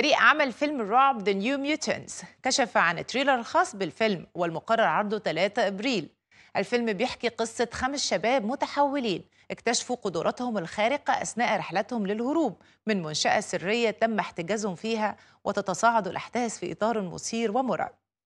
فريق عمل فيلم الرعب The New Mutants كشف عن تريلر خاص بالفيلم والمقرر عرضه 3 أبريل الفيلم بيحكي قصة خمس شباب متحولين اكتشفوا قدراتهم الخارقة أثناء رحلتهم للهروب من منشأة سرية تم احتجازهم فيها وتتصاعد الأحداث في إطار مثير ومرعب